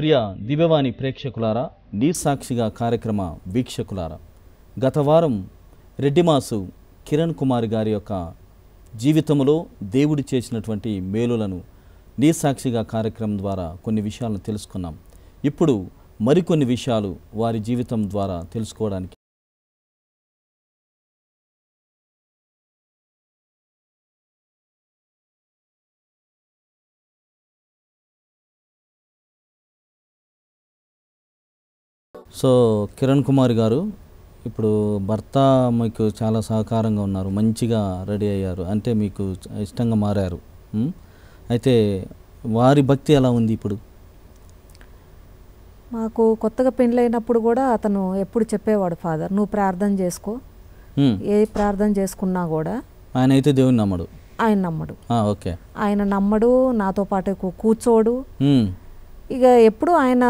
ప్రియ దివ్యవాణి ప్రేక్షకులారా నీర్ సాక్షిగా కార్యక్రమ వీక్షకులారా గత వారం రెడ్డిమాసు కిరణ్ కుమార్ గారి యొక్క జీవితంలో దేవుడు చేసినటువంటి మేలులను నీ సాక్షిగా కార్యక్రమం ద్వారా కొన్ని విషయాలను తెలుసుకున్నాం ఇప్పుడు మరికొన్ని విషయాలు వారి జీవితం ద్వారా తెలుసుకోవడానికి సో కిరణ్ కుమార్ గారు ఇప్పుడు భర్త మీకు చాలా సహకారంగా ఉన్నారు మంచిగా రెడీ అయ్యారు అంటే మీకు ఇష్టంగా మారారు అయితే వారి భక్తి ఎలా ఉంది ఇప్పుడు మాకు కొత్తగా అయినప్పుడు కూడా అతను ఎప్పుడు చెప్పేవాడు ఫాదర్ నువ్వు ప్రార్థన చేసుకో ఏ ప్రార్థన చేసుకున్నా కూడా ఆయన అయితే దేవుని నమ్మడు ఆయన నమ్మడు ఓకే ఆయన నమ్మడు నాతో పాటు కూర్చోడు ఇక ఎప్పుడు ఆయన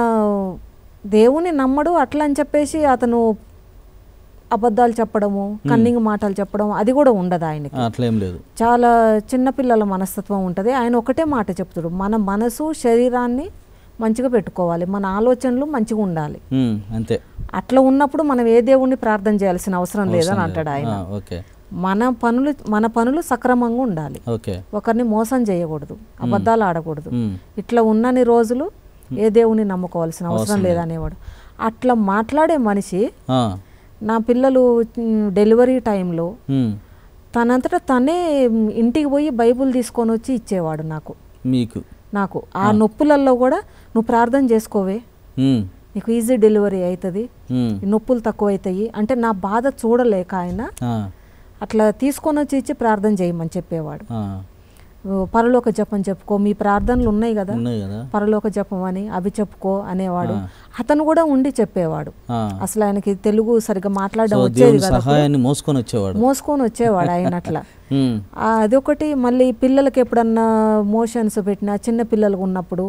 దేవుని నమ్మడు అట్లా అని చెప్పేసి అతను అబద్ధాలు చెప్పడము కన్నింగ్ మాటలు చెప్పడం అది కూడా ఉండదు ఆయనకి అట్లేం లేదు చాలా చిన్నపిల్లల మనస్తత్వం ఉంటుంది ఆయన ఒకటే మాట చెప్తాడు మన మనసు శరీరాన్ని మంచిగా పెట్టుకోవాలి మన ఆలోచనలు మంచిగా ఉండాలి అంతే అట్లా ఉన్నప్పుడు మనం ఏ దేవుణ్ణి ప్రార్థన చేయాల్సిన అవసరం లేదని అంటాడు ఆయన మన పనులు మన పనులు సక్రమంగా ఉండాలి ఒకరిని మోసం చేయకూడదు అబద్ధాలు ఆడకూడదు ఇట్లా ఉన్నన్ని రోజులు ఏ దేవుని నమ్ముకోవాల్సిన అవసరం లేదనేవాడు అట్లా మాట్లాడే మనిషి నా పిల్లలు డెలివరీ టైంలో తనంతటా తనే ఇంటికి పోయి బైబుల్ తీసుకొని వచ్చి ఇచ్చేవాడు నాకు మీకు నాకు ఆ నొప్పులలో కూడా నువ్వు ప్రార్థన చేసుకోవే నీకు ఈజీ డెలివరీ అవుతుంది నొప్పులు తక్కువ అవుతాయి అంటే నా బాధ చూడలేక ఆయన అట్లా తీసుకొని వచ్చి ఇచ్చి ప్రార్థన చేయమని చెప్పేవాడు పరలోక జపం చెప్పుకో మీ ప్రార్థనలు ఉన్నాయి కదా పరలోక జపం అని అవి చెప్పుకో అనేవాడు అతను కూడా ఉండి చెప్పేవాడు అసలు ఆయనకి తెలుగు సరిగ్గా మాట్లాడడం వచ్చేది మోసుకొని వచ్చేవాడు మోసుకొని వచ్చేవాడు ఆయన అట్లా అదొకటి మళ్ళీ పిల్లలకి ఎప్పుడన్నా మోషన్స్ పెట్టినా చిన్న పిల్లలు ఉన్నప్పుడు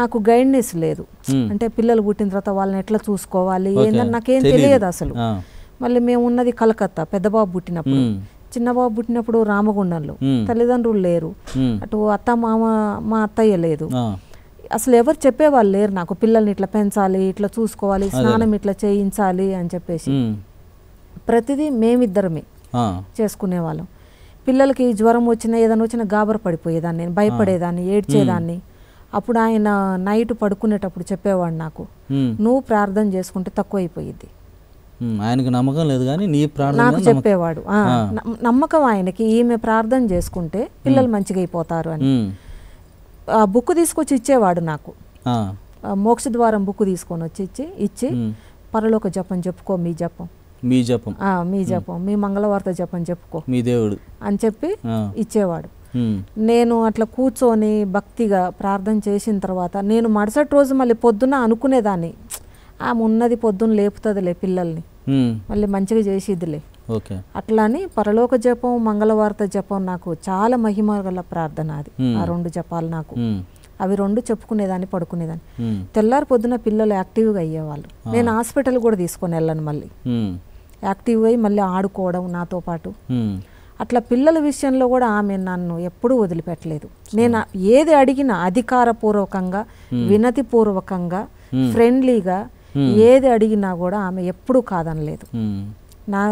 నాకు గైడ్నెస్ లేదు అంటే పిల్లలు పుట్టిన తర్వాత వాళ్ళని ఎట్లా చూసుకోవాలి ఏందని నాకేం తెలియదు అసలు మళ్ళీ మేము ఉన్నది కలకత్తా పెద్దబాబు పుట్టినప్పుడు చిన్నబాబు పుట్టినప్పుడు రామగుండంలో తల్లిదండ్రులు లేరు అటు అత్త మామ మా అత్తయ్య లేదు అసలు ఎవరు చెప్పేవాళ్ళు లేరు నాకు పిల్లల్ని ఇట్లా పెంచాలి ఇట్లా చూసుకోవాలి స్నానం ఇట్లా చేయించాలి అని చెప్పేసి ప్రతిదీ మేమిద్దరమే చేసుకునేవాళ్ళం పిల్లలకి జ్వరం వచ్చినా ఏదైనా వచ్చినా గాబర పడిపోయేదాన్ని నేను భయపడేదాన్ని ఏడ్చేదాన్ని అప్పుడు ఆయన నైట్ పడుకునేటప్పుడు చెప్పేవాడు నాకు నువ్వు ప్రార్థన చేసుకుంటే తక్కువ అయిపోయింది ఆయనకి నమ్మకం లేదు కానీ నీ ప్రార్థన నాకు చెప్పేవాడు నమ్మకం ఆయనకి ఈమె ప్రార్థన చేసుకుంటే పిల్లలు మంచిగా అయిపోతారు అని బుక్ తీసుకొచ్చి ఇచ్చేవాడు నాకు మోక్ష ద్వారం బుక్ తీసుకొని వచ్చి ఇచ్చి ఇచ్చి పరలోక జపం చెప్పుకో మీ జపం మీ జపం మీ జపం మీ మంగళవార్త జపం చెప్పుకో మీ దేవుడు అని చెప్పి ఇచ్చేవాడు నేను అట్లా కూర్చొని భక్తిగా ప్రార్థన చేసిన తర్వాత నేను మరుసటి రోజు మళ్ళీ పొద్దున అనుకునేదాన్ని ఆమె ఉన్నది పొద్దున్న లేపుతుందిలే పిల్లల్ని మళ్ళీ మంచిగా చేసిద్దిలే ఓకే అట్లాని పరలోక జపం మంగళవార్త జపం నాకు చాలా మహిమ గల ప్రార్థన అది ఆ రెండు జపాలు నాకు అవి రెండు చెప్పుకునేదాన్ని పడుకునేదాన్ని తెల్లారి పొద్దున పిల్లలు యాక్టివ్గా అయ్యేవాళ్ళు నేను హాస్పిటల్ కూడా తీసుకొని వెళ్ళను మళ్ళీ యాక్టివ్ అయ్యి మళ్ళీ ఆడుకోవడం నాతో పాటు అట్లా పిల్లల విషయంలో కూడా ఆమె నన్ను ఎప్పుడూ వదిలిపెట్టలేదు నేను ఏది అడిగినా అధికారపూర్వకంగా వినతిపూర్వకంగా ఫ్రెండ్లీగా ఏది అడిగినా కూడా ఆమె ఎప్పుడు కాదనలేదు నా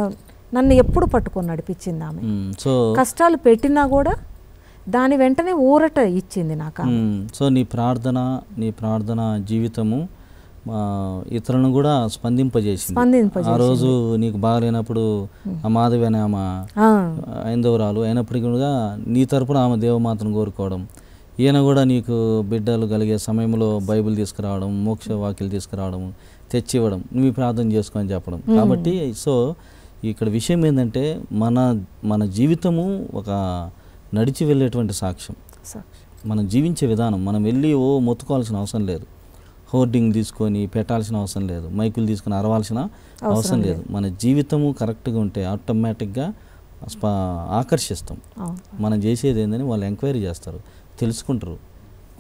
నన్ను ఎప్పుడు పట్టుకొని నడిపించింది ఆమె కష్టాలు పెట్టినా కూడా దాని వెంటనే ఊరట ఇచ్చింది నాకు సో నీ ప్రార్థన నీ ప్రార్థన జీవితము ఇతరులను కూడా స్పందింపజేసింది ఆ రోజు నీకు బాగాలేనప్పుడు ఆ మాధవి అనే ఆమె ఐందవరాలు అయినప్పటికీ కూడా నీ తరపున ఆమె దేవమాతను కోరుకోవడం ఈయన కూడా నీకు బిడ్డలు కలిగే సమయంలో బైబిల్ తీసుకురావడం మోక్ష వాక్యలు తీసుకురావడం తెచ్చి ఇవ్వడం నువ్వు ప్రార్థన చేసుకొని చెప్పడం కాబట్టి సో ఇక్కడ విషయం ఏంటంటే మన మన జీవితము ఒక నడిచి వెళ్ళేటువంటి సాక్ష్యం మనం జీవించే విధానం మనం వెళ్ళి ఓ మొత్తుకోవాల్సిన అవసరం లేదు హోర్డింగ్ తీసుకొని పెట్టాల్సిన అవసరం లేదు మైకులు తీసుకొని అరవాల్సిన అవసరం లేదు మన జీవితము కరెక్ట్గా ఉంటే ఆటోమేటిక్గా ఆకర్షిస్తాం మనం చేసేది ఏందని వాళ్ళు ఎంక్వైరీ చేస్తారు తెలుసుకుంటారు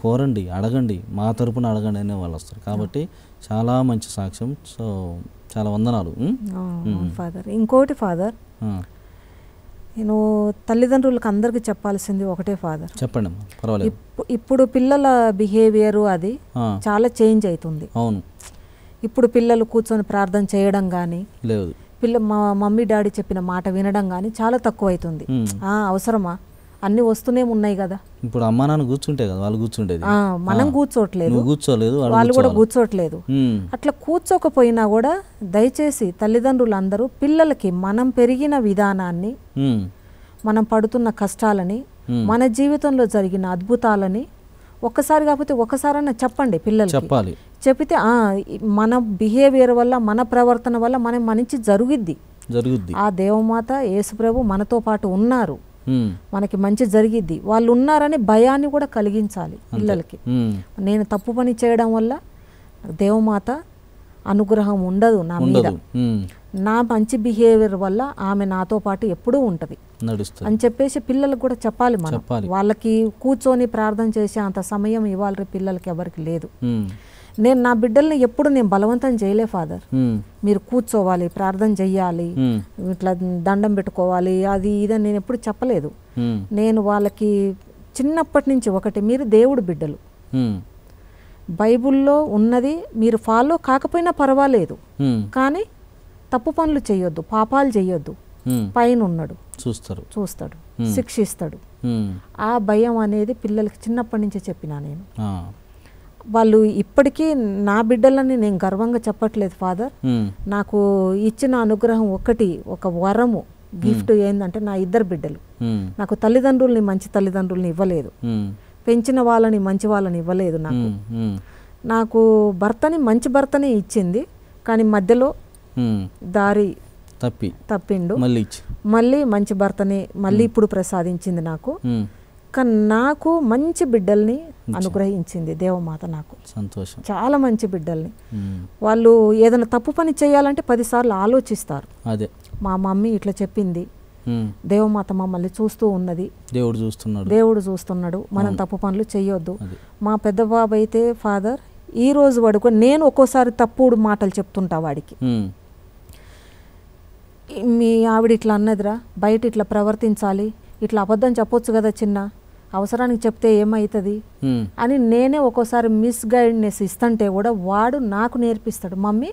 కోరండి అడగండి మా తరపున అడగండి అనే వాళ్ళు వస్తారు కాబట్టి చాలా మంచి సాక్ష్యం సో చాలా వందనాలు ఫాదర్ ఇంకోటి ఫాదర్ నేను తల్లిదండ్రులకు అందరికీ చెప్పాల్సింది ఒకటే ఫాదర్ చెప్పండి పర్వాలేదు ఇప్పుడు పిల్లల బిహేవియర్ అది చాలా చేంజ్ అవుతుంది అవును ఇప్పుడు పిల్లలు కూర్చొని ప్రార్థన చేయడం కానీ లేదు పిల్ల మా మమ్మీ డాడీ చెప్పిన మాట వినడం కానీ చాలా తక్కువ అవుతుంది అవసరమా అన్ని వస్తూనే ఉన్నాయి కదా ఇప్పుడు అమ్మా నాన్న కూర్చుంటే కదా వాళ్ళు కూర్చుండేది మనం కూర్చోట్లేదు కూర్చోలేదు వాళ్ళు కూడా కూర్చోట్లేదు అట్లా కూర్చోకపోయినా కూడా దయచేసి తల్లిదండ్రులు అందరూ పిల్లలకి మనం పెరిగిన విధానాన్ని మనం పడుతున్న కష్టాలని మన జీవితంలో జరిగిన అద్భుతాలని ఒక్కసారి కాకపోతే ఒకసారైనా చెప్పండి పిల్లలు చెప్పాలి చెప్తే మన బిహేవియర్ వల్ల మన ప్రవర్తన వల్ల మనం మంచి జరుగుద్ది జరుగుద్ది ఆ దేవమాత యేసుప్రభు మనతో పాటు ఉన్నారు మనకి మంచి జరిగిద్ది వాళ్ళు ఉన్నారని భయాన్ని కూడా కలిగించాలి పిల్లలకి నేను తప్పు పని చేయడం వల్ల దేవమాత అనుగ్రహం ఉండదు నా మీద నా మంచి బిహేవియర్ వల్ల ఆమె నాతో పాటు ఎప్పుడూ ఉంటది అని చెప్పేసి పిల్లలకు కూడా చెప్పాలి మనం వాళ్ళకి కూర్చొని ప్రార్థన చేసే అంత సమయం ఇవ్వాలి పిల్లలకి ఎవరికి లేదు నేను నా బిడ్డల్ని ఎప్పుడు నేను బలవంతం చేయలే ఫాదర్ మీరు కూర్చోవాలి ప్రార్థన చెయ్యాలి ఇట్లా దండం పెట్టుకోవాలి అది ఇదని నేను ఎప్పుడు చెప్పలేదు నేను వాళ్ళకి చిన్నప్పటి నుంచి ఒకటి మీరు దేవుడు బిడ్డలు బైబుల్లో ఉన్నది మీరు ఫాలో కాకపోయినా పర్వాలేదు కానీ తప్పు పనులు చేయొద్దు పాపాలు చేయొద్దు పైన ఉన్నాడు చూస్తారు చూస్తాడు శిక్షిస్తాడు ఆ భయం అనేది పిల్లలకి చిన్నప్పటి నుంచే చెప్పినా నేను వాళ్ళు ఇప్పటికీ నా బిడ్డలని నేను గర్వంగా చెప్పట్లేదు ఫాదర్ hmm. నాకు ఇచ్చిన అనుగ్రహం ఒకటి ఒక వరము hmm. గిఫ్ట్ ఏంటంటే నా ఇద్దరు బిడ్డలు hmm. నాకు తల్లిదండ్రుల్ని మంచి తల్లిదండ్రుల్ని ఇవ్వలేదు పెంచిన వాళ్ళని మంచి వాళ్ళని ఇవ్వలేదు నాకు నాకు భర్తని మంచి భర్తని ఇచ్చింది కానీ మధ్యలో దారి తప్పి తప్పిండు మళ్ళీ మళ్ళీ మంచి భర్తని మళ్ళీ ఇప్పుడు ప్రసాదించింది నాకు కానీ నాకు మంచి బిడ్డల్ని అనుగ్రహించింది దేవమాత నాకు సంతోషం చాలా మంచి బిడ్డల్ని వాళ్ళు ఏదైనా తప్పు పని చేయాలంటే పదిసార్లు ఆలోచిస్తారు అదే మా మమ్మీ ఇట్లా చెప్పింది దేవమాత మమ్మల్ని చూస్తూ ఉన్నది దేవుడు చూస్తున్నాడు దేవుడు చూస్తున్నాడు మనం తప్పు పనులు చేయొద్దు మా పెద్ద బాబు అయితే ఫాదర్ ఈ రోజు వాడుకు నేను ఒక్కోసారి తప్పుడు మాటలు చెప్తుంటా వాడికి మీ ఆవిడ ఇట్లా అన్నదిరా బయట ఇట్లా ప్రవర్తించాలి ఇట్లా అబద్ధం చెప్పొచ్చు కదా చిన్న అవసరానికి చెప్తే ఏమవుతుంది అని నేనే ఒక్కోసారి మిస్ గైడ్నెస్ ఇస్తుంటే కూడా వాడు నాకు నేర్పిస్తాడు మమ్మీ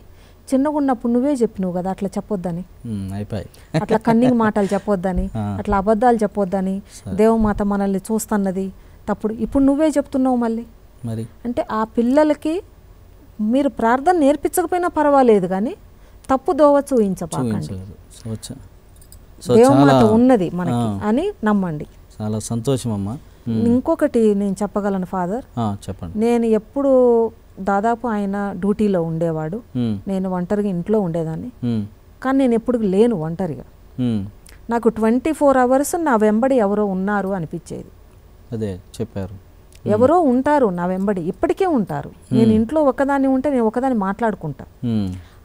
చిన్నగా ఉన్నప్పుడు నువ్వే చెప్పినావు కదా అట్లా చెప్పొద్దని అట్లా కన్నింగ్ మాటలు చెప్పొద్దని అట్లా అబద్ధాలు చెప్పొద్దని దేవమాత మనల్ని చూస్తున్నది తప్పుడు ఇప్పుడు నువ్వే చెప్తున్నావు మళ్ళీ అంటే ఆ పిల్లలకి మీరు ప్రార్థన నేర్పించకపోయినా పర్వాలేదు కానీ తప్పు దోవ చూపించబాకండి దేవమాత ఉన్నది మనకి అని నమ్మండి చాలా సంతోషం అమ్మా ఇంకొకటి నేను చెప్పగలను ఫాదర్ చెప్పండి నేను ఎప్పుడు దాదాపు ఆయన డ్యూటీలో ఉండేవాడు నేను ఒంటరిగా ఇంట్లో ఉండేదాన్ని కానీ నేను ఎప్పుడు లేను ఒంటరిగా నాకు ట్వంటీ ఫోర్ అవర్స్ నా వెంబడి ఎవరో ఉన్నారు అనిపించేది అదే చెప్పారు ఎవరో ఉంటారు నా వెంబడి ఇప్పటికే ఉంటారు నేను ఇంట్లో ఒకదాన్ని ఉంటే నేను ఒకదాన్ని మాట్లాడుకుంటా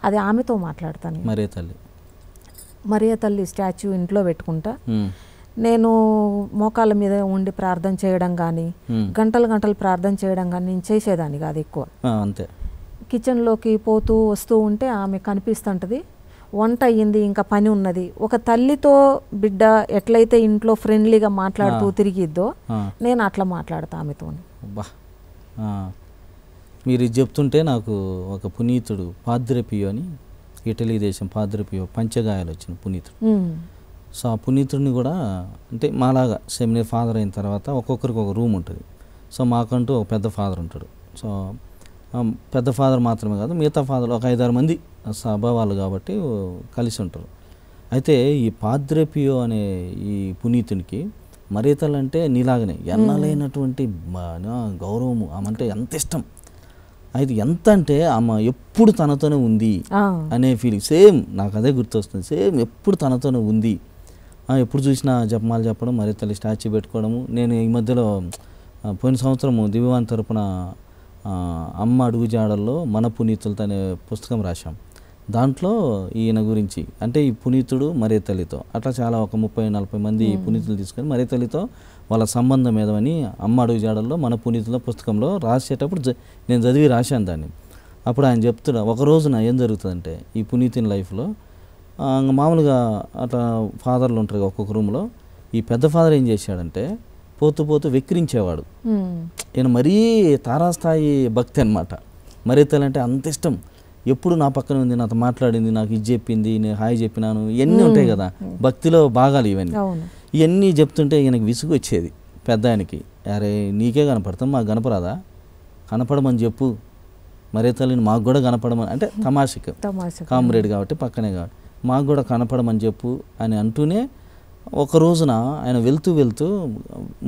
అది ఆమెతో మాట్లాడతాను మరే తల్లి మరే తల్లి స్టాచ్యూ ఇంట్లో పెట్టుకుంటా నేను మోకాళ్ళ మీద ఉండి ప్రార్థన చేయడం కానీ గంటలు గంటలు ప్రార్థన చేయడం కానీ నేను చేసేదాన్ని కాదు ఎక్కువ అంతే కిచెన్లోకి పోతూ వస్తూ ఉంటే ఆమె కనిపిస్తుంటుంది వంట అయ్యింది ఇంకా పని ఉన్నది ఒక తల్లితో బిడ్డ ఎట్లయితే ఇంట్లో ఫ్రెండ్లీగా మాట్లాడుతూ తిరిగిద్దో నేను అట్లా మాట్లాడతా ఆమెతో మీరు చెప్తుంటే నాకు ఒక పునీతుడు పాద్రపియో అని ఇటలీ దేశం పాద్రపియో పంచగాయలు వచ్చిన పునీతుడు సో ఆ పునీతుడిని కూడా అంటే మాలాగా సెమినరీ ఫాదర్ అయిన తర్వాత ఒక్కొక్కరికి ఒక రూమ్ ఉంటుంది సో మాకంటూ ఒక పెద్ద ఫాదర్ ఉంటాడు సో పెద్ద ఫాదర్ మాత్రమే కాదు మిగతా ఫాదర్ ఒక ఐదారు మంది సభ వాళ్ళు కాబట్టి కలిసి ఉంటారు అయితే ఈ పాద్రేపియో అనే ఈ పునీతునికి మరీతలు అంటే నీలాగనే ఎన్నలేనటువంటి గౌరవము ఆమంటే ఎంత ఇష్టం అయితే ఎంత అంటే ఆమె ఎప్పుడు తనతోనే ఉంది అనే ఫీలింగ్ సేమ్ నాకు అదే గుర్తొస్తుంది సేమ్ ఎప్పుడు తనతోనే ఉంది ఎప్పుడు చూసినా జపమాలు చెప్పడం మరి తల్లి స్టాచ్యూ పెట్టుకోవడము నేను ఈ మధ్యలో పోయిన సంవత్సరము దివ్యవాన్ తరపున అమ్మ అడుగు జాడల్లో మన పునీతులతో అనే పుస్తకం రాశాం దాంట్లో ఈయన గురించి అంటే ఈ పునీతుడు మరే తల్లితో అట్లా చాలా ఒక ముప్పై నలభై మంది పునీతులు తీసుకొని మరే తల్లితో వాళ్ళ సంబంధం ఏదమని అమ్మ అడుగు జాడల్లో మన పునీతుల పుస్తకంలో రాసేటప్పుడు నేను చదివి రాశాను దాన్ని అప్పుడు ఆయన చెప్తున్నా ఒక రోజున ఏం జరుగుతుందంటే ఈ పునీతిని లైఫ్లో మామూలుగా అట్లా ఫాదర్లు ఉంటారు ఒక్కొక్క రూమ్లో ఈ పెద్ద ఫాదర్ ఏం చేశాడంటే పోతూ పోతూ వెక్కిరించేవాడు నేను మరీ తారాస్థాయి భక్తి అనమాట మరీ తలంటే అంత ఇష్టం ఎప్పుడు నా పక్కన ఉంది నాతో మాట్లాడింది నాకు ఇది చెప్పింది నేను హాయ్ చెప్పినాను ఇవన్నీ ఉంటాయి కదా భక్తిలో భాగాలు ఇవన్నీ ఇవన్నీ చెప్తుంటే ఈయనకి విసుగు వచ్చేది పెద్ద ఆయనకి అరే నీకే కనపడతాం మాకు కనపరాదా కనపడమని చెప్పు మరే తల్లిని మాకు కూడా కనపడమని అంటే తమాషకు కామ్రేడ్ కాబట్టి పక్కనే కాబట్టి మాకు కూడా కనపడమని చెప్పు అని అంటూనే ఒక రోజున ఆయన వెళ్తూ వెళ్తూ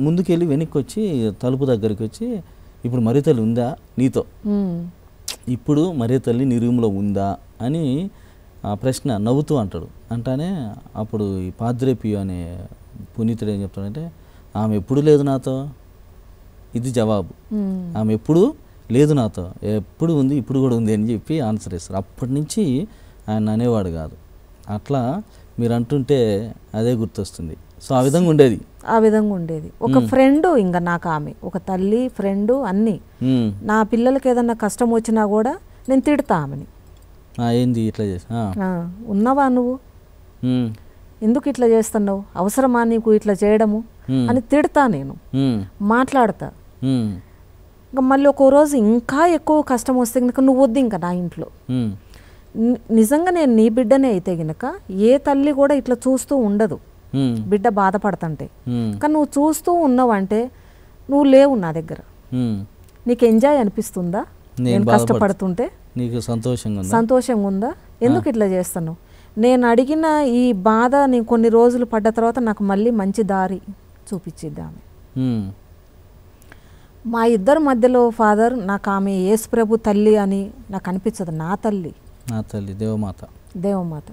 ముందుకెళ్ళి వెనక్కి వచ్చి తలుపు దగ్గరికి వచ్చి ఇప్పుడు మరీ తల్లి ఉందా నీతో ఇప్పుడు మరీ తల్లి నీ రూమ్లో ఉందా అని ఆ ప్రశ్న నవ్వుతూ అంటాడు అంటానే అప్పుడు ఈ పాద్రేపియో అనే పునీతుడు ఏం చెప్తాడంటే ఆమె ఎప్పుడు లేదు నాతో ఇది జవాబు ఆమె ఎప్పుడు లేదు నాతో ఎప్పుడు ఉంది ఇప్పుడు కూడా ఉంది అని చెప్పి ఆన్సర్ ఇస్తారు అప్పటి నుంచి ఆయన అనేవాడు కాదు అట్లా మీరు అంటుంటే అదే గుర్తొస్తుంది సో ఆ విధంగా ఉండేది ఆ విధంగా ఉండేది ఒక ఫ్రెండ్ ఇంకా నాకు ఆమె ఒక తల్లి ఫ్రెండ్ అన్ని నా పిల్లలకి ఏదన్నా కష్టం వచ్చినా కూడా నేను తిడతా ఆమెని ఏంది ఇట్లా చేస్తా ఉన్నావా నువ్వు ఎందుకు ఇట్లా చేస్తున్నావు అవసరమా నీకు ఇట్లా చేయడము అని తిడతా నేను మాట్లాడతా ఇంకా మళ్ళీ ఒక్కో రోజు ఇంకా ఎక్కువ కష్టం వస్తే కనుక నువ్వు వద్దు ఇంకా నా ఇంట్లో నిజంగా నేను నీ బిడ్డనే అయితే గనక ఏ తల్లి కూడా ఇట్లా చూస్తూ ఉండదు బిడ్డ బాధపడుతుంటే కానీ నువ్వు చూస్తూ ఉన్నావు అంటే నువ్వు లేవు నా దగ్గర నీకు ఎంజాయ్ అనిపిస్తుందా నేను కష్టపడుతుంటే నీకు సంతోషంగా సంతోషంగా ఉందా ఎందుకు ఇట్లా చేస్తాను నేను అడిగిన ఈ బాధ నేను కొన్ని రోజులు పడ్డ తర్వాత నాకు మళ్ళీ మంచి దారి చూపించిద్దామె మా ఇద్దరి మధ్యలో ఫాదర్ నాకు ఆమె యేసుప్రభు తల్లి అని నాకు అనిపించదు నా తల్లి నా తల్లి దేవమాత దేవమాత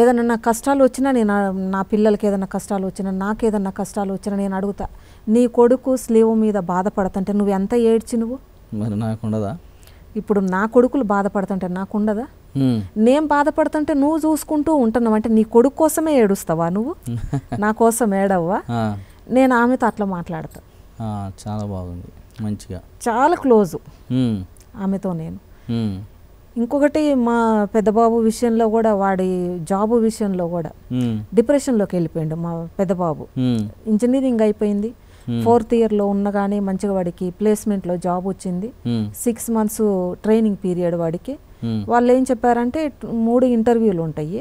ఏదైనా నా కష్టాలు వచ్చినా నేను నా పిల్లలకి ఏదైనా కష్టాలు వచ్చినా నాకు ఏదైనా కష్టాలు వచ్చినా నేను అడుగుతా నీ కొడుకు స్లీవ్ మీద బాధపడతంటే నువ్వు ఎంత ఏడ్చి నువ్వు మరి నాకుండదా ఇప్పుడు నా కొడుకులు బాధపడుతుంటే నాకుండదా నేను బాధపడుతుంటే నువ్వు చూసుకుంటూ ఉంటున్నావు అంటే నీ కొడుకు కోసమే ఏడుస్తావా నువ్వు నా కోసం ఏడవ్వా నేను ఆమెతో అట్లా మాట్లాడతా చాలా బాగుంది మంచిగా చాలా క్లోజు ఆమెతో నేను ఇంకొకటి మా పెద్దబాబు విషయంలో కూడా వాడి జాబ్ విషయంలో కూడా డిప్రెషన్ లోకి వెళ్ళిపోయాడు మా పెద్దబాబు ఇంజనీరింగ్ అయిపోయింది ఫోర్త్ ఇయర్ ఉన్న కానీ మంచిగా వాడికి ప్లేస్మెంట్ లో జాబ్ వచ్చింది సిక్స్ మంత్స్ ట్రైనింగ్ పీరియడ్ వాడికి వాళ్ళు ఏం చెప్పారంటే మూడు ఇంటర్వ్యూలు ఉంటాయి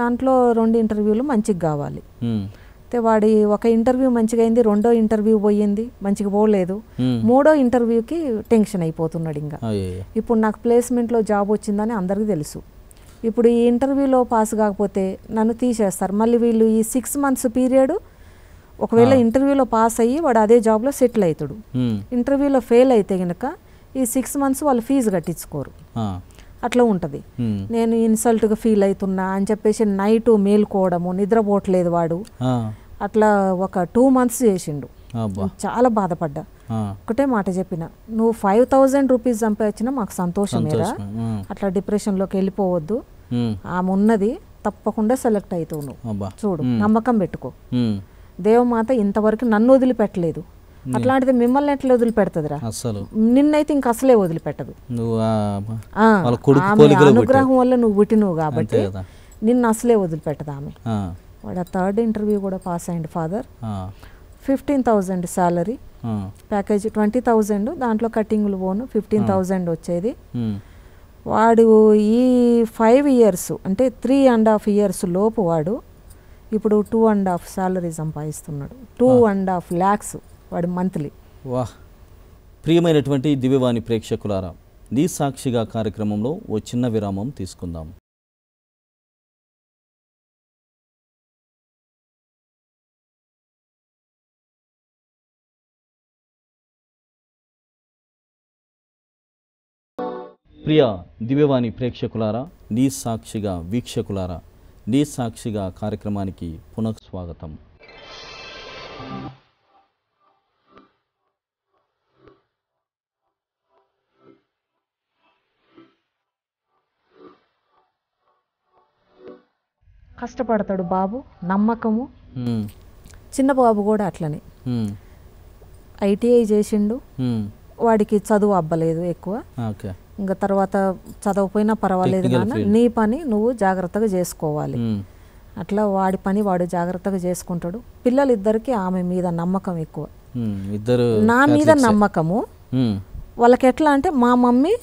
దాంట్లో రెండు ఇంటర్వ్యూలు మంచిగా కావాలి అయితే వాడి ఒక ఇంటర్వ్యూ మంచిగా అయింది రెండో ఇంటర్వ్యూ పోయింది మంచిగా పోలేదు మూడో ఇంటర్వ్యూకి టెన్షన్ అయిపోతున్నాడు ఇంకా ఇప్పుడు నాకు ప్లేస్మెంట్లో జాబ్ వచ్చిందని అందరికీ తెలుసు ఇప్పుడు ఈ ఇంటర్వ్యూలో పాస్ కాకపోతే నన్ను తీసేస్తారు మళ్ళీ వీళ్ళు ఈ సిక్స్ మంత్స్ పీరియడ్ ఒకవేళ ఇంటర్వ్యూలో పాస్ అయ్యి వాడు అదే జాబ్లో సెటిల్ అవుతాడు ఇంటర్వ్యూలో ఫెయిల్ అయితే కనుక ఈ సిక్స్ మంత్స్ వాళ్ళు ఫీజు కట్టించుకోరు అట్లా ఉంటుంది నేను ఇన్సల్ట్గా ఫీల్ అవుతున్నా అని చెప్పేసి నైట్ మేలుకోవడము నిద్రపోవట్లేదు వాడు అట్లా ఒక టూ మంత్స్ చేసిండు చాలా బాధపడ్డా ఒకటే మాట చెప్పిన నువ్వు ఫైవ్ థౌజండ్ రూపీస్ వచ్చినా మాకు సంతోషమేరా అట్లా డిప్రెషన్లోకి వెళ్ళిపోవద్దు ఆమె ఉన్నది తప్పకుండా సెలెక్ట్ అవుతావు నువ్వు చూడు నమ్మకం పెట్టుకో దేవమాత ఇంతవరకు నన్ను వదిలిపెట్టలేదు అట్లాంటిది మిమ్మల్ని ఎట్లా వదిలిపెడతదిరా అసలు నిన్నైతే ఇంక అసలే వదిలిపెట్టదు అనుగ్రహం వల్ల నువ్వు పుట్టినవు కాబట్టి నిన్ను అసలే వదిలిపెట్టదు ఆమె వాడు థర్డ్ ఇంటర్వ్యూ కూడా పాస్ అయ్యిండు father fifteen thousand salary package twenty thousand దాంట్లో కటింగ్లు పోను ఫిఫ్టీన్ థౌజండ్ వచ్చేది వాడు ఈ ఫైవ్ ఇయర్స్ అంటే త్రీ అండ్ హాఫ్ ఇయర్స్ లోపు వాడు ఇప్పుడు టూ అండ్ హాఫ్ శాలరీ సంపాదిస్తున్నాడు టూ అండ్ హాఫ్ ల్యాక్స్ వాడు మంత్లీ వాహ్ ప్రియమైనటువంటి దివ్యవాణి ప్రేక్షకులారా నీ సాక్షిగా కార్యక్రమంలో ఓ చిన్న విరామం తీసుకుందాం ప్రియ దివ్యవాణి ప్రేక్షకులారా నీ సాక్షిగా వీక్షకులారా నీ సాక్షిగా కార్యక్రమానికి పునఃస్వాగతం కష్టపడతాడు బాబు నమ్మకము చిన్న బాబు కూడా అట్లనే ఐటీఐ చేసిండు వాడికి చదువు అబ్బలేదు ఎక్కువ ఇంకా తర్వాత చదవకపోయినా పర్వాలేదు కానీ నీ పని నువ్వు జాగ్రత్తగా చేసుకోవాలి hmm. అట్లా వాడి పని వాడు జాగ్రత్తగా చేసుకుంటాడు పిల్లలు ఇద్దరికి ఆమె మీద నమ్మకం ఎక్కువ hmm. ఇద్దరు నా మీద నమ్మకము hmm. వాళ్ళకి ఎట్లా అంటే మా మమ్మీ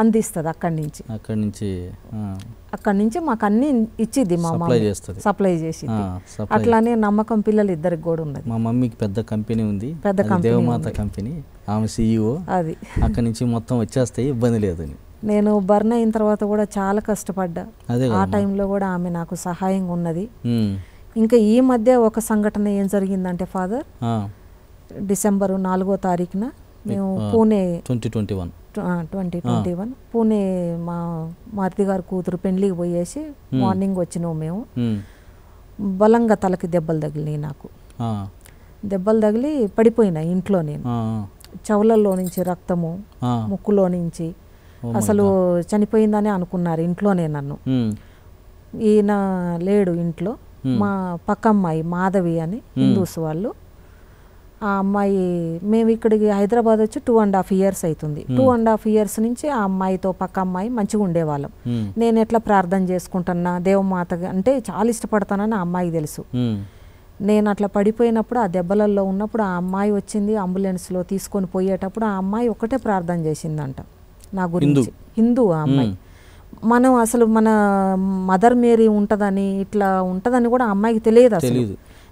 అందిస్తుంది అక్కడి నుంచి అక్కడి నుంచి అక్కడి నుంచి మాకు అన్ని ఇచ్చింది మా చేస్తుంది సప్లై చేసి అట్లానే నమ్మకం పిల్లలు ఇద్దరికి కూడా ఉన్నది మా మమ్మీకి పెద్ద కంపెనీ ఉంది పెద్ద దేవమాత కంపెనీ ఆమె సిఇఓ e అది అక్కడి నుంచి మొత్తం వచ్చేస్తాయి ఇబ్బంది లేదు నేను బర్న్ అయిన తర్వాత కూడా చాలా కష్టపడ్డా ఆ టైంలో కూడా ఆమె నాకు సహాయంగా ఉన్నది ఇంకా ఈ మధ్య ఒక సంఘటన ఏం జరిగిందంటే ఫాదర్ డిసెంబర్ నాలుగో తారీఖున మేము Pune twenty twenty one twenty twenty one Pune మా మారుతి గారు కూతురు పెళ్లికి పోయేసి మార్నింగ్ వచ్చినాము మేము బలంగా తలకి దెబ్బలు తగిలినాయి నాకు దెబ్బలు తగిలి పడిపోయినా ఇంట్లో నేను చెవులలో నుంచి రక్తము ముక్కులో నుంచి oh అసలు చనిపోయిందని అనుకున్నారు ఇంట్లోనే నన్ను ఈయన లేడు ఇంట్లో మా పక్కమ్మాయి మాధవి అని హిందూస్ వాళ్ళు ఆ అమ్మాయి మేము ఇక్కడికి హైదరాబాద్ వచ్చి టూ అండ్ హాఫ్ ఇయర్స్ అవుతుంది టూ అండ్ హాఫ్ ఇయర్స్ నుంచి ఆ అమ్మాయితో పక్క అమ్మాయి మంచిగా ఉండేవాళ్ళం hmm. నేను ఎట్లా ప్రార్థన చేసుకుంటున్నా దేవమాత అంటే చాలా ఇష్టపడతానని ఆ అమ్మాయికి తెలుసు hmm. నేను అట్లా పడిపోయినప్పుడు ఆ దెబ్బలలో ఉన్నప్పుడు ఆ అమ్మాయి వచ్చింది అంబులెన్స్లో తీసుకొని పోయేటప్పుడు ఆ అమ్మాయి ఒకటే ప్రార్థన చేసిందంట నా గురించి హిందూ ఆ అమ్మాయి hmm. మనం అసలు మన మదర్ మేరీ ఉంటుందని ఇట్లా ఉంటుందని కూడా అమ్మాయికి తెలియదు అసలు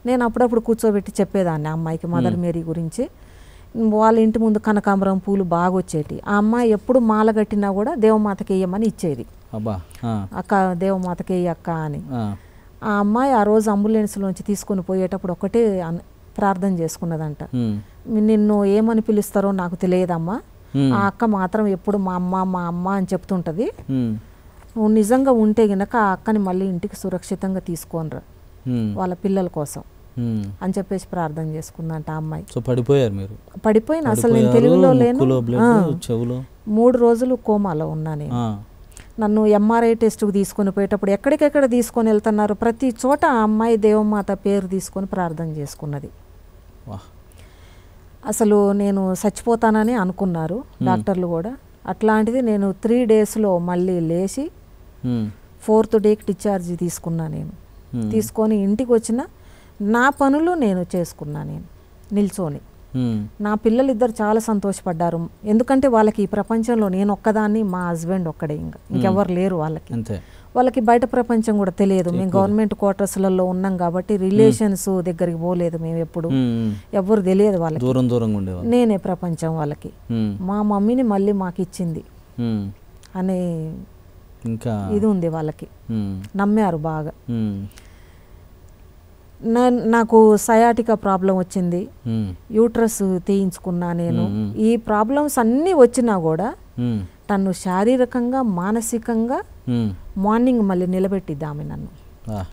నేను అప్పుడప్పుడు కూర్చోబెట్టి చెప్పేదాన్ని అమ్మాయికి మదర్ మేరీ గురించి వాళ్ళ ఇంటి ముందు కనకాంబరం పూలు బాగా వచ్చేటి ఆ అమ్మాయి ఎప్పుడు మాల కట్టినా కూడా దేవమాతకి వేయమని ఇచ్చేది అక్క దేవమాతకి వేయి అక్క అని ఆ అమ్మాయి ఆ రోజు అంబులెన్స్లోంచి తీసుకొని పోయేటప్పుడు ఒకటే ప్రార్థన చేసుకున్నదంట నిన్ను ఏమని పిలుస్తారో నాకు తెలియదమ్మా ఆ అక్క మాత్రం ఎప్పుడు మా అమ్మ మా అమ్మ అని చెప్తుంటది నిజంగా ఉంటే గనక ఆ అక్కని మళ్ళీ ఇంటికి సురక్షితంగా తీసుకోనరా వాళ్ళ పిల్లల కోసం అని చెప్పేసి ప్రార్థన చేసుకుందంట ఆ అమ్మాయి సో పడిపోయారు మీరు పడిపోయిన అసలు నేను తెలుగులో లేను మూడు రోజులు కోమాలో ఉన్నా నన్ను ఎంఆర్ఐ టెస్ట్కి తీసుకొని పోయేటప్పుడు ఎక్కడికెక్కడ తీసుకొని వెళ్తున్నారు ప్రతి చోట ఆ అమ్మాయి దేవమాత పేరు తీసుకొని ప్రార్థన చేసుకున్నది అసలు నేను చచ్చిపోతానని అనుకున్నారు డాక్టర్లు కూడా అట్లాంటిది నేను త్రీ డేస్లో మళ్ళీ లేచి ఫోర్త్ డేకి డిశ్చార్జ్ తీసుకున్నా నేను తీసుకొని ఇంటికి వచ్చినా నా పనులు నేను చేసుకున్నా నేను నిల్చోని నా పిల్లలు ఇద్దరు చాలా సంతోషపడ్డారు ఎందుకంటే వాళ్ళకి ఈ ప్రపంచంలో నేను ఒక్కదాన్ని మా హస్బెండ్ ఒక్కడే ఇంకా ఇంకెవ్వరు లేరు వాళ్ళకి వాళ్ళకి బయట ప్రపంచం కూడా తెలియదు మేము గవర్నమెంట్ క్వార్టర్స్లలో ఉన్నాం కాబట్టి రిలేషన్స్ దగ్గరికి పోలేదు మేము ఎప్పుడు ఎవరు తెలియదు వాళ్ళకి దూరం దూరంగా నేనే ప్రపంచం వాళ్ళకి మా మమ్మీని మళ్ళీ మాకు ఇచ్చింది అనే ఇంకా ఇది ఉంది వాళ్ళకి నమ్మారు బాగా నాకు సయాటికా ప్రాబ్లం వచ్చింది యూట్రస్ hmm. తీయించుకున్నా నేను hmm, hmm. ఈ ప్రాబ్లమ్స్ అన్నీ వచ్చినా కూడా తను శారీరకంగా మానసికంగా మార్నింగ్ మళ్ళీ నిలబెట్టిద్ది ఆమె నన్ను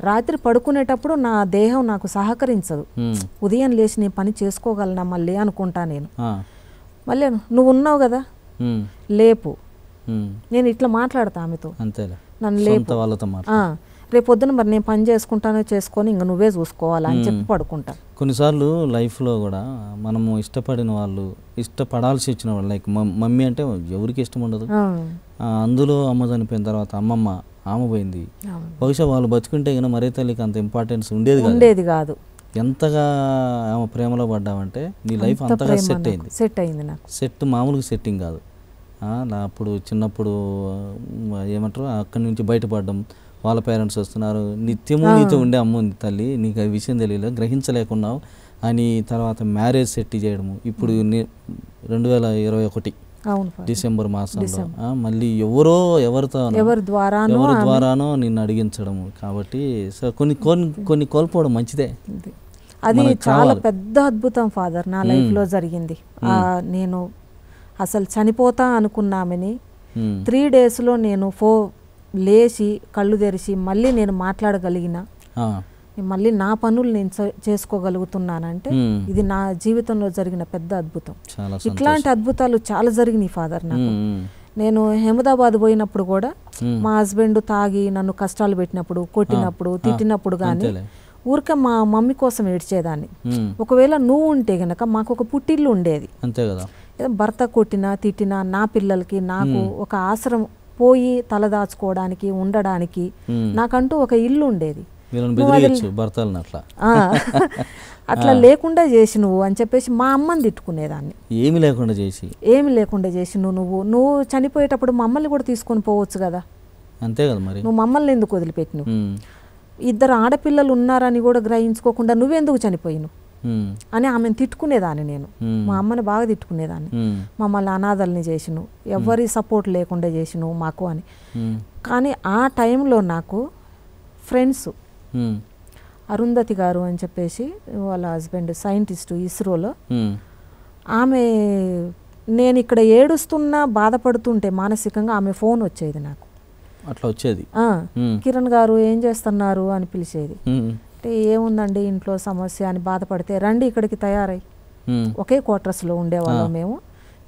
రాత్రి పడుకునేటప్పుడు నా దేహం నాకు సహకరించదు ఉదయం లేచి నేను పని చేసుకోగలనా మళ్ళీ అనుకుంటా నేను మళ్ళీ నువ్వు ఉన్నావు కదా లేపు నేను ఇట్లా మాట్లాడతా ఆమెతో నన్ను లేపు రేపు పొద్దున మరి నేను పని చేసుకుంటానో చేసుకొని ఇంకా నువ్వే చూసుకోవాలి అని చెప్పి పడుకుంటా కొన్నిసార్లు లైఫ్లో కూడా మనము ఇష్టపడిన వాళ్ళు ఇష్టపడాల్సి వచ్చిన వాళ్ళు లైక్ మమ్మీ అంటే ఎవరికి ఇష్టం ఉండదు అందులో అమ్మ చనిపోయిన తర్వాత అమ్మమ్మ ఆమె పోయింది బహుశా వాళ్ళు బతుకుంటే కానీ మరే తల్లికి అంత ఇంపార్టెన్స్ ఉండేది ఉండేది కాదు ఎంతగా ఆమె ప్రేమలో పడ్డామంటే నీ లైఫ్ అంతగా సెట్ అయింది సెట్ అయింది నాకు సెట్ మామూలుగా సెట్టింగ్ కాదు అప్పుడు చిన్నప్పుడు ఏమంటారు అక్కడి నుంచి బయటపడడం వాళ్ళ పేరెంట్స్ వస్తున్నారు నిత్యము నీతో ఉండే అమ్మ ఉంది తల్లి నీకు ఆ విషయం తెలియదు గ్రహించలేకున్నావు అని తర్వాత మ్యారేజ్ సెట్ చేయడము ఇప్పుడు రెండు వేల ఇరవై ఒకటి డిసెంబర్ మాసంలో మళ్ళీ ఎవరో ఎవరితో ఎవరి ద్వారానో నిన్ను అడిగించడము కాబట్టి సో కొన్ని కొన్ని కొన్ని కోల్పోవడం మంచిదే అది చాలా పెద్ద అద్భుతం ఫాదర్ నా లైఫ్లో జరిగింది నేను అసలు చనిపోతా అనుకున్నామని త్రీ డేస్లో నేను ఫోర్ లేచి కళ్ళు తెరిచి మళ్ళీ నేను మాట్లాడగలిగిన మళ్ళీ నా పనులు నేను చేసుకోగలుగుతున్నానంటే ఇది నా జీవితంలో జరిగిన పెద్ద అద్భుతం ఇట్లాంటి అద్భుతాలు చాలా జరిగినాయి ఫాదర్ నాకు నేను అహ్మదాబాద్ పోయినప్పుడు కూడా మా హస్బెండ్ తాగి నన్ను కష్టాలు పెట్టినప్పుడు కొట్టినప్పుడు తిట్టినప్పుడు కానీ ఊరికే మా మమ్మీ కోసం ఏడ్చేదాన్ని ఒకవేళ నువ్వు ఉంటే గనక మాకు ఒక పుట్టిల్లు ఉండేది భర్త కొట్టినా తిట్టినా నా పిల్లలకి నాకు ఒక ఆశ్రమం పోయి తలదాచుకోవడానికి ఉండడానికి నాకంటూ ఒక ఇల్లు ఉండేది అట్లా లేకుండా చేసి నువ్వు అని చెప్పేసి మా అమ్మని తిట్టుకునేదాన్ని ఏమి లేకుండా చేసి ఏమి లేకుండా చేసి నువ్వు నువ్వు నువ్వు చనిపోయేటప్పుడు మమ్మల్ని కూడా తీసుకొని పోవచ్చు కదా అంతే కదా మరి నువ్వు మమ్మల్ని ఎందుకు వదిలిపెట్టినవు ఇద్దరు ఆడపిల్లలు ఉన్నారని కూడా గ్రహించుకోకుండా నువ్వెందుకు చనిపోయినావు అని ఆమెను తిట్టుకునేదాన్ని నేను మా అమ్మని బాగా తిట్టుకునేదాన్ని మమ్మల్ని అనాథల్ని చేసిను ఎవరి సపోర్ట్ లేకుండా చేసిను మాకు అని కానీ ఆ టైంలో నాకు ఫ్రెండ్స్ అరుంధతి గారు అని చెప్పేసి వాళ్ళ హస్బెండ్ సైంటిస్టు ఇస్రోలో ఆమె నేను ఇక్కడ ఏడుస్తున్నా బాధపడుతుంటే మానసికంగా ఆమె ఫోన్ వచ్చేది నాకు అట్లా వచ్చేది కిరణ్ గారు ఏం చేస్తున్నారు అని పిలిచేది అంటే ఏముందండి ఇంట్లో సమస్య అని బాధపడితే రండి ఇక్కడికి తయారై ఒకే క్వార్టర్స్లో ఉండేవాళ్ళం మేము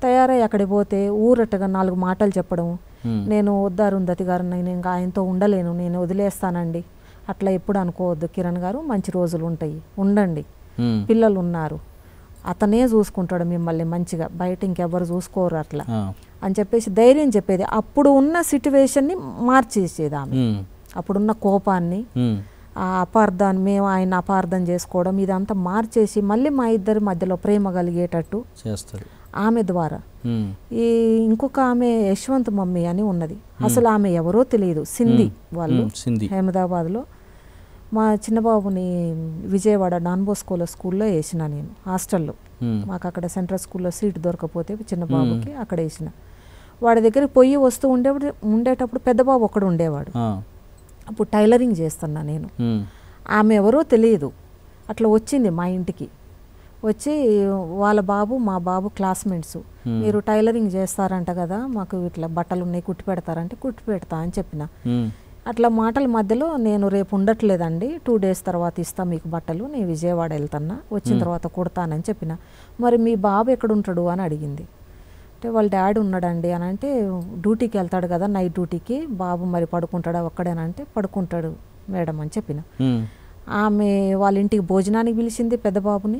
తయారై అక్కడికి పోతే ఊరట్టగా నాలుగు మాటలు చెప్పడం నేను వద్దారుందతి గారు నేను ఇంకా ఆయనతో ఉండలేను నేను వదిలేస్తానండి అట్లా ఎప్పుడు అనుకోవద్దు కిరణ్ గారు మంచి రోజులు ఉంటాయి ఉండండి పిల్లలు ఉన్నారు అతనే చూసుకుంటాడు మిమ్మల్ని మంచిగా బయట ఇంకెవరు చూసుకోరు అట్లా అని చెప్పేసి ధైర్యం చెప్పేది అప్పుడు ఉన్న సిట్యువేషన్ని మార్చేసేది ఆమె అప్పుడున్న కోపాన్ని అపార్థాన్ని మేము ఆయన అపార్థం చేసుకోవడం ఇదంతా మార్చేసి మళ్ళీ మా ఇద్దరి మధ్యలో ప్రేమ కలిగేటట్టు చేస్తారు ఆమె ద్వారా ఈ ఇంకొక ఆమె యశ్వంత్ మమ్మీ అని ఉన్నది అసలు ఆమె ఎవరో తెలియదు సింధి వాళ్ళు అహ్మదాబాద్లో మా చిన్నబాబుని విజయవాడ నాన్బోస్కోలో స్కూల్లో వేసిన నేను హాస్టల్లో మాకు అక్కడ సెంట్రల్ స్కూల్లో సీట్ దొరకపోతే చిన్నబాబుకి అక్కడ వేసిన వాడి దగ్గర పొయ్యి వస్తూ ఉండే ఉండేటప్పుడు పెద్దబాబు ఒకడు ఉండేవాడు అప్పుడు టైలరింగ్ చేస్తున్నా నేను ఆమె ఎవరో తెలియదు అట్లా వచ్చింది మా ఇంటికి వచ్చి వాళ్ళ బాబు మా బాబు క్లాస్మేట్స్ మీరు టైలరింగ్ చేస్తారంట కదా మాకు ఇట్లా బట్టలు ఉన్నాయి కుట్టి పెడతారంటే కుట్టి పెడతా అని చెప్పిన అట్లా మాటల మధ్యలో నేను రేపు ఉండట్లేదండి టూ డేస్ తర్వాత ఇస్తా మీకు బట్టలు నేను విజయవాడ వెళ్తున్నా వచ్చిన తర్వాత కుడతానని చెప్పిన మరి మీ బాబు ఎక్కడుంటాడు అని అడిగింది అంటే వాళ్ళ డాడీ ఉన్నాడండి అని అంటే డ్యూటీకి వెళ్తాడు కదా నైట్ డ్యూటీకి బాబు మరి పడుకుంటాడా ఒక్కడేనంటే పడుకుంటాడు మేడం అని చెప్పిన ఆమె వాళ్ళ ఇంటికి భోజనానికి పిలిచింది పెద్ద బాబుని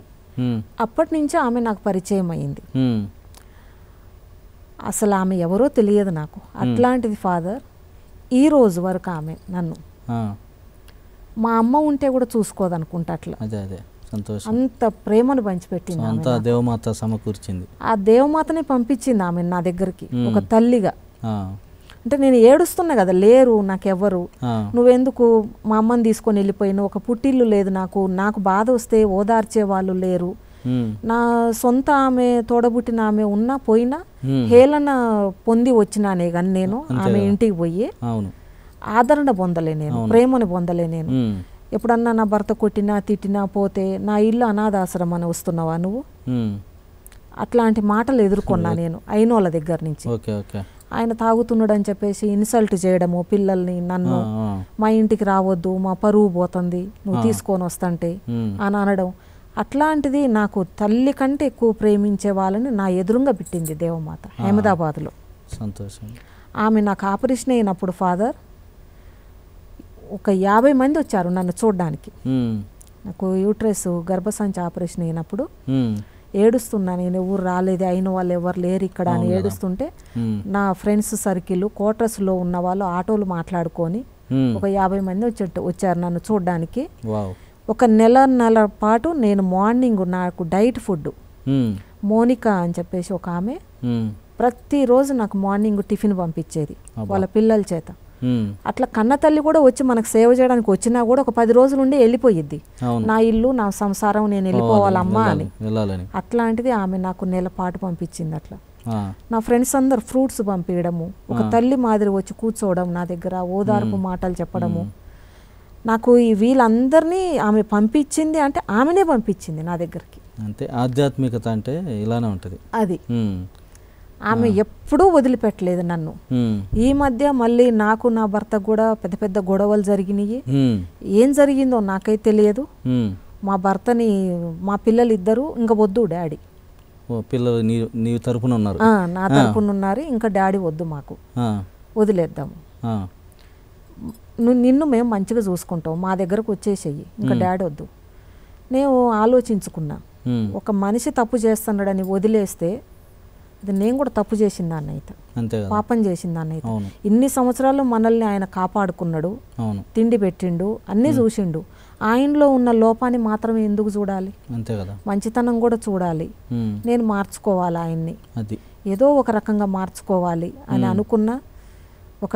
అప్పటి నుంచి ఆమె నాకు పరిచయం అయింది అసలు ఆమె ఎవరో తెలియదు నాకు అట్లాంటిది ఫాదర్ ఈ రోజు వరకు ఆమె నన్ను మా అమ్మ ఉంటే కూడా చూసుకోదనుకుంటా అట్లా అదే అదే సంతోషం అంత ప్రేమను పంచిపెట్టింది అంత దేవమాత సమకూర్చింది ఆ దేవమాతనే పంపించింది ఆమె నా దగ్గరికి ఒక తల్లిగా అంటే నేను ఏడుస్తున్నా కదా లేరు నాకెవ్వరు నువ్వెందుకు మా అమ్మని తీసుకొని వెళ్ళిపోయిన ఒక పుట్టిల్లు లేదు నాకు నాకు బాధ వస్తే ఓదార్చే వాళ్ళు లేరు నా సొంత ఆమె తోడబుట్టిన ఆమె ఉన్నా పోయినా హేళన పొంది వచ్చినానే కానీ నేను ఆమె ఇంటికి పోయి ఆదరణ పొందలే నేను ప్రేమను పొందలే నేను ఎప్పుడన్నా నా భర్త కొట్టినా తిట్టినా పోతే నా ఇల్లు అనాథాశ్రమం అని వస్తున్నావా నువ్వు అట్లాంటి మాటలు ఎదుర్కొన్నా నేను అయిన వాళ్ళ దగ్గర నుంచి ఆయన తాగుతున్నాడని అని చెప్పేసి ఇన్సల్ట్ చేయడము పిల్లల్ని నన్ను మా ఇంటికి రావద్దు మా పరువు పోతుంది నువ్వు తీసుకొని వస్తంటే అని అనడం అట్లాంటిది నాకు తల్లి కంటే ఎక్కువ ప్రేమించే వాళ్ళని నా ఎదురుగా పెట్టింది దేవమాత అహ్మదాబాద్లో సంతోషం ఆమె నాకు ఆపరేషన్ అయినప్పుడు ఫాదర్ ఒక యాభై మంది వచ్చారు నన్ను చూడడానికి నాకు యూట్రెస్ గర్భసంచ ఆపరేషన్ అయినప్పుడు ఏడుస్తున్నా నేను ఎవరు రాలేదు అయిన వాళ్ళు ఎవరు లేరు ఇక్కడ అని ఏడుస్తుంటే నా ఫ్రెండ్స్ సర్కిల్ లో ఉన్న వాళ్ళు ఆటోలు మాట్లాడుకొని ఒక యాభై మంది వచ్చే వచ్చారు నన్ను చూడడానికి ఒక నెల నెల పాటు నేను మార్నింగ్ నాకు డైట్ ఫుడ్ మోనికా అని చెప్పేసి ఒక ఆమె ప్రతిరోజు నాకు మార్నింగ్ టిఫిన్ పంపించేది వాళ్ళ పిల్లల చేత అట్లా కన్న తల్లి కూడా వచ్చి మనకు సేవ చేయడానికి వచ్చినా కూడా ఒక పది రోజులు ఉండి వెళ్ళిపోయిద్ది నా ఇల్లు నా సంసారం నేను వెళ్ళిపోవాలమ్మా అని అట్లాంటిది ఆమె నాకు నెల పాటు పంపించింది అట్లా నా ఫ్రెండ్స్ అందరు ఫ్రూట్స్ పంపించడము ఒక తల్లి మాదిరి వచ్చి కూర్చోవడం నా దగ్గర ఓదార్పు మాటలు చెప్పడము నాకు ఈ వీళ్ళందరినీ ఆమె పంపించింది అంటే ఆమెనే పంపించింది నా దగ్గరికి అంటే ఆధ్యాత్మికత అంటే ఇలానే ఉంటుంది అది ఆమె ఎప్పుడూ వదిలిపెట్టలేదు నన్ను ఈ మధ్య మళ్ళీ నాకు నా భర్త కూడా పెద్ద పెద్ద గొడవలు జరిగినాయి ఏం జరిగిందో నాకైతే తెలియదు మా భర్తని మా పిల్లలు ఇద్దరు ఇంకా వద్దు డాడీ పిల్లలు నీ తరపున ఉన్నారు నా తరపున ఉన్నారు ఇంకా డాడీ వద్దు మాకు వదిలేద్దాము నిన్ను మేము మంచిగా చూసుకుంటాం మా దగ్గరకు వచ్చేసేయి ఇంకా డాడీ వద్దు నేను ఆలోచించుకున్నా ఒక మనిషి తప్పు చేస్తున్నాడని వదిలేస్తే అది నేను కూడా తప్పు చేసిన దాన్ని అయితే పాపం చేసిన దాన్ని అయితే ఇన్ని సంవత్సరాలు మనల్ని ఆయన కాపాడుకున్నాడు తిండి పెట్టిండు అన్నీ చూసిండు ఆయనలో ఉన్న లోపాన్ని మాత్రమే ఎందుకు చూడాలి మంచితనం కూడా చూడాలి నేను మార్చుకోవాలి ఆయన్ని ఏదో ఒక రకంగా మార్చుకోవాలి అని అనుకున్న ఒక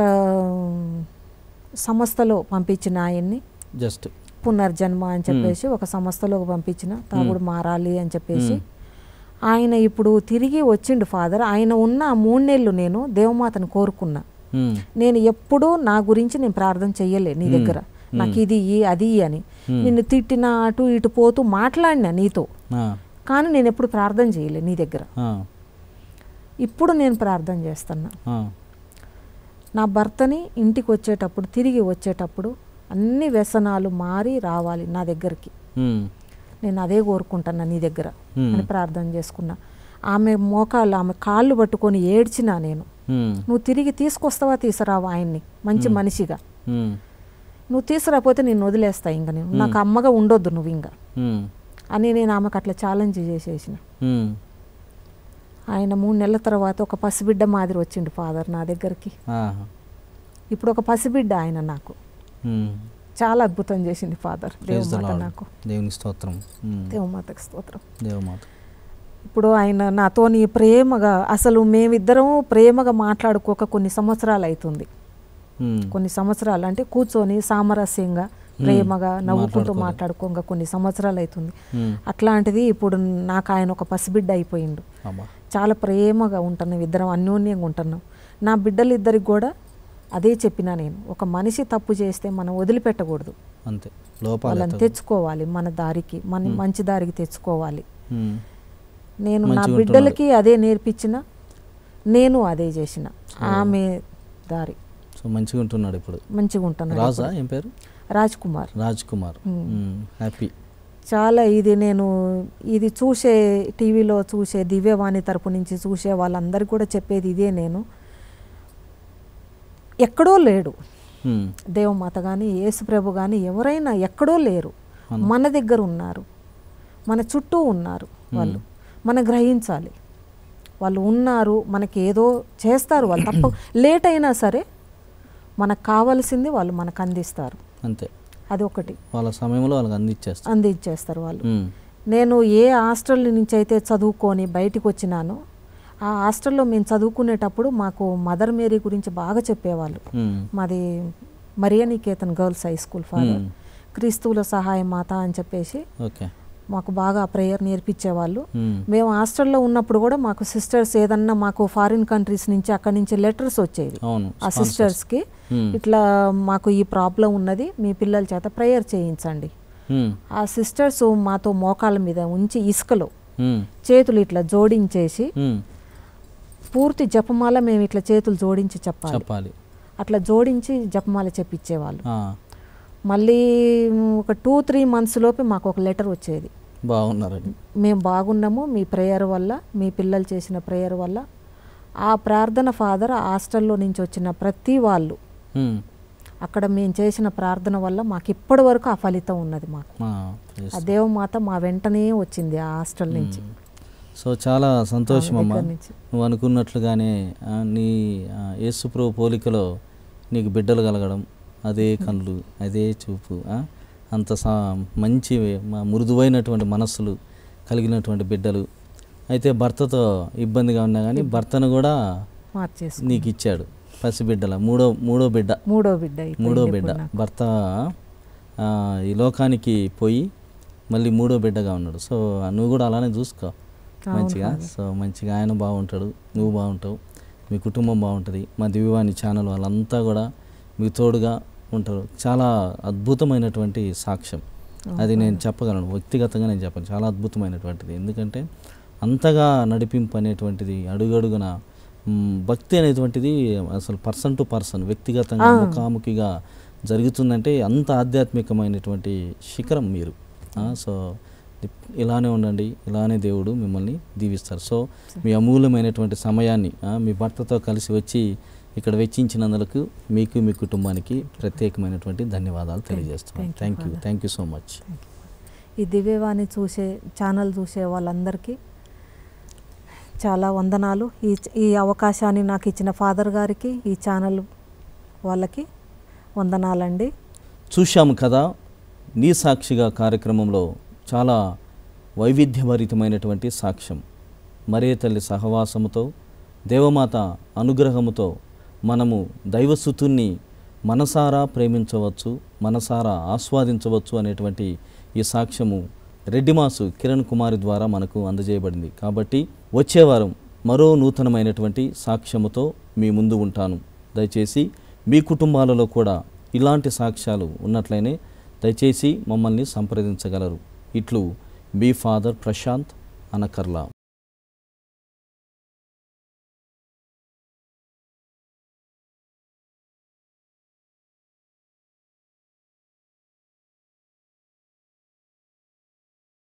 సంస్థలో పంపించిన ఆయన్ని జస్ట్ పునర్జన్మ అని చెప్పేసి ఒక సంస్థలోకి పంపించిన తాగుడు మారాలి అని చెప్పేసి ఆయన ఇప్పుడు తిరిగి వచ్చిండు ఫాదర్ ఆయన ఉన్న ఆ మూడు నెలలు నేను దేవమాతను కోరుకున్నా hmm. నేను ఎప్పుడూ నా గురించి నేను ప్రార్థన చెయ్యలే నీ hmm. దగ్గర నాకు hmm. ఇది అది అని నిన్ను తిట్టినా అటు ఇటు పోతూ మాట్లాడినా నీతో కానీ నేను ఎప్పుడు ప్రార్థన చేయలే నీ దగ్గర ఇప్పుడు నేను ప్రార్థన చేస్తున్నా నా భర్తని ఇంటికి వచ్చేటప్పుడు తిరిగి వచ్చేటప్పుడు అన్ని వ్యసనాలు మారి రావాలి నా దగ్గరికి నేను అదే కోరుకుంటున్నా నీ దగ్గర అని ప్రార్థన చేసుకున్నా ఆమె మోకాళ్ళు ఆమె కాళ్ళు పట్టుకొని ఏడ్చినా నేను నువ్వు తిరిగి తీసుకొస్తావా తీసురావా ఆయన్ని మంచి మనిషిగా నువ్వు తీసుకురాపోతే నేను వదిలేస్తా ఇంకా నేను నాకు అమ్మగా ఉండొద్దు నువ్వు ఇంకా అని నేను ఆమెకు అట్లా ఛాలెంజ్ చేసేసిన ఆయన మూడు నెలల తర్వాత ఒక పసిబిడ్డ మాదిరి వచ్చిండు ఫాదర్ నా దగ్గరికి ఇప్పుడు ఒక పసిబిడ్డ ఆయన నాకు చాలా అద్భుతం చేసింది ఫాదర్ నాకు దేవుని స్తోత్రం దేవమాతకి స్తోత్రం దేవమాత ఇప్పుడు ఆయన నాతోని ప్రేమగా అసలు మేమిద్దరం ప్రేమగా మాట్లాడుకోక కొన్ని సంవత్సరాలు అవుతుంది కొన్ని సంవత్సరాలు అంటే కూర్చొని సామరస్యంగా ప్రేమగా నవ్వుకుంటూ మాట్లాడుకోగా కొన్ని సంవత్సరాలు అవుతుంది అట్లాంటిది ఇప్పుడు నాకు ఆయన ఒక పసిబిడ్డ అయిపోయిండు చాలా ప్రేమగా ఉంటున్నాం ఇద్దరం అన్యోన్యంగా ఉంటున్నాం నా బిడ్డలు ఇద్దరికి కూడా అదే చెప్పినా నేను ఒక మనిషి తప్పు చేస్తే మనం వదిలిపెట్టకూడదు అంతే వాళ్ళని తెచ్చుకోవాలి మన దారికి మన మంచి దారికి తెచ్చుకోవాలి నేను నా బిడ్డలకి అదే నేర్పించిన నేను అదే చేసిన ఆమె దారి సో మంచిగా ఉంటున్నాడు ఇప్పుడు మంచిగా ఉంటున్నాడు రాజా ఏం పేరు రాజ్ కుమార్ రాజ్ కుమార్ హ్యాపీ చాలా ఇది నేను ఇది చూసే టీవీలో చూసే దివ్యవాణి తరపు నుంచి చూసే వాళ్ళందరికీ కూడా చెప్పేది ఇదే నేను ఎక్కడో లేడు దేవమాత కానీ యేసుప్రభు కానీ ఎవరైనా ఎక్కడో లేరు మన దగ్గర ఉన్నారు మన చుట్టూ ఉన్నారు వాళ్ళు మనం గ్రహించాలి వాళ్ళు ఉన్నారు మనకి ఏదో చేస్తారు వాళ్ళు తప్ప లేట్ అయినా సరే మనకు కావాల్సింది వాళ్ళు మనకు అందిస్తారు అంతే అది ఒకటి వాళ్ళ సమయంలో వాళ్ళకి అందించేస్తారు అందించేస్తారు వాళ్ళు నేను ఏ హాస్టల్ నుంచి అయితే చదువుకొని బయటకు వచ్చినానో ఆ హాస్టల్లో మేము చదువుకునేటప్పుడు మాకు మదర్ మేరీ గురించి బాగా చెప్పేవాళ్ళు మాది Marianiketan girls high school father క్రీస్తువుల సహాయం మాత అని చెప్పేసి మాకు బాగా ప్రేయర్ నేర్పించేవాళ్ళు మేము హాస్టల్లో ఉన్నప్పుడు కూడా మాకు సిస్టర్స్ ఏదన్నా మాకు ఫారిన్ కంట్రీస్ నుంచి అక్కడి నుంచి లెటర్స్ వచ్చేవి ఆ సిస్టర్స్కి ఇట్లా మాకు ఈ ప్రాబ్లం ఉన్నది మీ పిల్లల చేత ప్రేయర్ చేయించండి ఆ సిస్టర్స్ మాతో మోకాళ్ళ మీద ఉంచి ఇసుకలో చేతులు ఇట్లా జోడించేసి పూర్తి జపమాల మేము ఇట్లా చేతులు జోడించి చెప్పాలి అట్లా జోడించి జపమాల చెప్పించేవాళ్ళు మళ్ళీ ఒక టూ త్రీ మంత్స్ లోపే మాకు ఒక లెటర్ వచ్చేది బాగున్నారండి మేము బాగున్నాము మీ ప్రేయర్ వల్ల మీ పిల్లలు చేసిన ప్రేయర్ వల్ల ఆ ప్రార్థన ఫాదర్ హాస్టల్లో నుంచి వచ్చిన ప్రతి వాళ్ళు అక్కడ మేము చేసిన ప్రార్థన వల్ల మాకు ఇప్పటి వరకు ఆ ఫలితం ఉన్నది మాకు ఆ దేవమాత మా వెంటనే వచ్చింది ఆ హాస్టల్ నుంచి సో చాలా సంతోషం అమ్మ నువ్వు అనుకున్నట్లుగానే నీ యేసుప్రభు పోలికలో నీకు బిడ్డలు కలగడం అదే కళ్ళు అదే చూపు అంత సా మంచి మృదువైనటువంటి మనస్సులు కలిగినటువంటి బిడ్డలు అయితే భర్తతో ఇబ్బందిగా ఉన్నా కానీ భర్తను కూడా నీకు ఇచ్చాడు పసిబిడ్డల మూడో మూడో బిడ్డ మూడో బిడ్డ మూడో బిడ్డ భర్త ఈ లోకానికి పోయి మళ్ళీ మూడో బిడ్డగా ఉన్నాడు సో నువ్వు కూడా అలానే చూసుకో మంచిగా సో మంచిగా ఆయన బాగుంటాడు నువ్వు బాగుంటావు మీ కుటుంబం బాగుంటుంది మా దివ్యవాణి ఛానల్ వాళ్ళంతా కూడా మీ తోడుగా ఉంటారు చాలా అద్భుతమైనటువంటి సాక్ష్యం అది నేను చెప్పగలను వ్యక్తిగతంగా నేను చెప్పను చాలా అద్భుతమైనటువంటిది ఎందుకంటే అంతగా నడిపింపు అనేటువంటిది అడుగడుగున భక్తి అనేటువంటిది అసలు పర్సన్ టు పర్సన్ వ్యక్తిగతంగా ముఖాముఖిగా జరుగుతుందంటే అంత ఆధ్యాత్మికమైనటువంటి శిఖరం మీరు సో ఇలానే ఉండండి ఇలానే దేవుడు మిమ్మల్ని దీవిస్తారు సో మీ అమూల్యమైనటువంటి సమయాన్ని మీ భర్తతో కలిసి వచ్చి ఇక్కడ వెచ్చించినందుకు మీకు మీ కుటుంబానికి ప్రత్యేకమైనటువంటి ధన్యవాదాలు తెలియజేస్తున్నాను thank you thank you so much ఈ దివ్యవాణి చూసే ఛానల్ చూసే వాళ్ళందరికీ చాలా వందనాలు ఈ ఈ అవకాశాన్ని నాకు ఇచ్చిన ఫాదర్ గారికి ఈ ఛానల్ వాళ్ళకి వందనాలండి చూశాము కదా నీ సాక్షిగా కార్యక్రమంలో చాలా వైవిధ్యభరితమైనటువంటి సాక్ష్యం మరే తల్లి సహవాసముతో దేవమాత అనుగ్రహముతో మనము దైవసుతుణ్ణి మనసారా ప్రేమించవచ్చు మనసారా ఆస్వాదించవచ్చు అనేటువంటి ఈ సాక్ష్యము రెడ్డిమాసు కిరణ్ కుమారి ద్వారా మనకు అందజేయబడింది కాబట్టి వచ్చేవారం మరో నూతనమైనటువంటి సాక్ష్యముతో మీ ముందు ఉంటాను దయచేసి మీ కుటుంబాలలో కూడా ఇలాంటి సాక్ష్యాలు ఉన్నట్లయినే దయచేసి మమ్మల్ని సంప్రదించగలరు ఇట్లు బి ఫాదర్ ప్రశాంత్ అనకర్లా